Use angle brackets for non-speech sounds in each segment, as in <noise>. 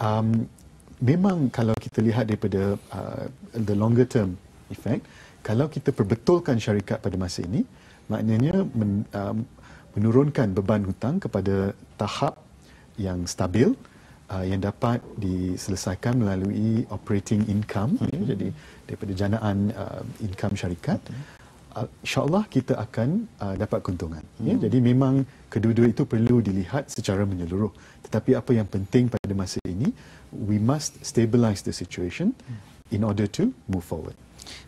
um, memang kalau kita lihat daripada uh, the longer term effect, kalau kita perbetulkan syarikat pada masa ini, maknanya men, um, menurunkan beban hutang kepada tahap yang stabil uh, yang dapat diselesaikan melalui operating income, mm jadi daripada janaan uh, income syarikat. mm Ah, insyaallah kita akan uh, dapat keuntungan ya, hmm. ya jadi memang kedua-dua itu perlu dilihat secara menyeluruh tetapi apa yang penting pada masa ini we must stabilize the situation hmm. in order to move forward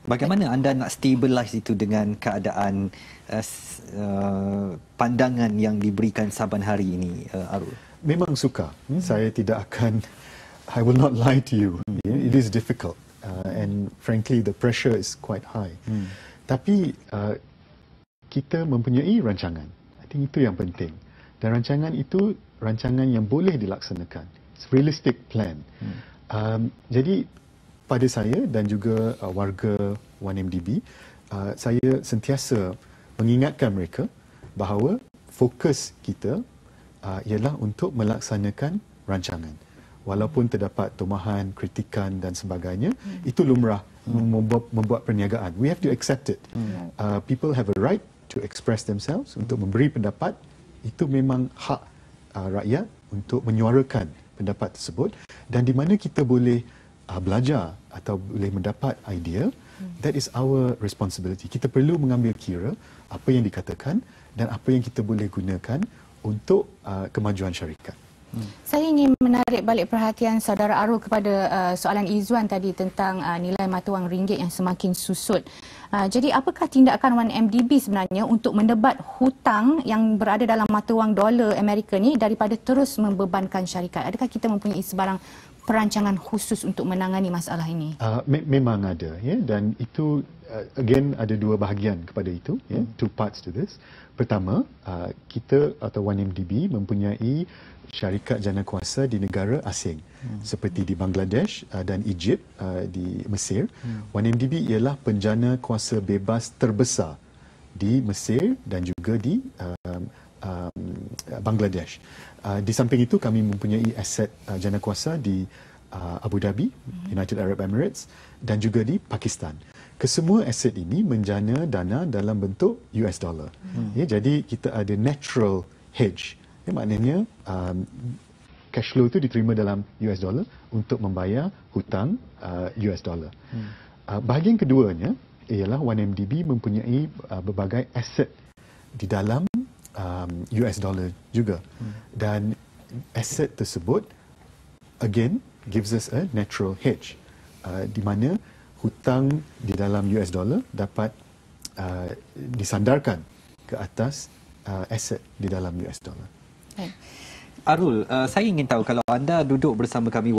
bagaimana anda nak stabilize itu dengan keadaan uh, pandangan yang diberikan saban hari ini uh, arul memang suka hmm. saya tidak akan <laughs> i will not lie to you hmm. it is difficult uh, and frankly the pressure is quite high hmm. Tapi uh, kita mempunyai rancangan. I think itu yang penting. Dan rancangan itu rancangan yang boleh dilaksanakan. It's realistic plan. Hmm. Um, jadi pada saya dan juga uh, warga 1MDB, uh, saya sentiasa mengingatkan mereka bahawa fokus kita uh, ialah untuk melaksanakan rancangan walaupun terdapat tumahan, kritikan dan sebagainya, hmm. itu lumrah hmm. membuat, membuat perniagaan. We have to accept it. Hmm. Uh, people have a right to express themselves, hmm. untuk memberi pendapat. Itu memang hak uh, rakyat untuk menyuarakan pendapat tersebut. Dan di mana kita boleh uh, belajar atau boleh mendapat idea, hmm. that is our responsibility. Kita perlu mengambil kira apa yang dikatakan dan apa yang kita boleh gunakan untuk uh, kemajuan syarikat. Saya ingin menarik balik perhatian saudara Arul kepada uh, soalan Izzuan tadi tentang uh, nilai mata wang ringgit yang semakin susut. Uh, jadi apakah tindakan 1MDB sebenarnya untuk mendebat hutang yang berada dalam mata wang dolar Amerika ni daripada terus membebankan syarikat? Adakah kita mempunyai sebarang perancangan khusus untuk menangani masalah ini? Uh, me- memang ada ya dan itu uh, again ada dua bahagian kepada itu ya hmm. two parts to this. Pertama, uh, kita atau 1MDB mempunyai syarikat jana kuasa di negara asing hmm. seperti di Bangladesh uh, dan Egypt uh, di Mesir. Hmm. 1MDB ialah penjana kuasa bebas terbesar di Mesir dan juga di um, um, Eh, Bangladesh. Uh, di samping itu kami mempunyai aset uh, ah, jana kuasa di uh, Abu Dhabi, mhm. United Arab Emirates dan juga di Pakistan. Kesemua aset ini menjana dana dalam bentuk US dollar. Hmm. Ya, jadi kita ada natural hedge. Ya, maknanya um, cash flow itu diterima dalam US dollar untuk membayar hutang uh, US dollar. Hmm. Uh, bahagian keduanya ialah 1MDB mempunyai uh, berbagai aset di dalam um, US dollar juga hmm. dan aset tersebut again gives us a natural hedge uh, di mana hutang di dalam US dollar dapat uh, disandarkan ke atas uh, aset di dalam US dollar. Hey. Arul, uh, saya ingin tahu kalau anda duduk bersama kami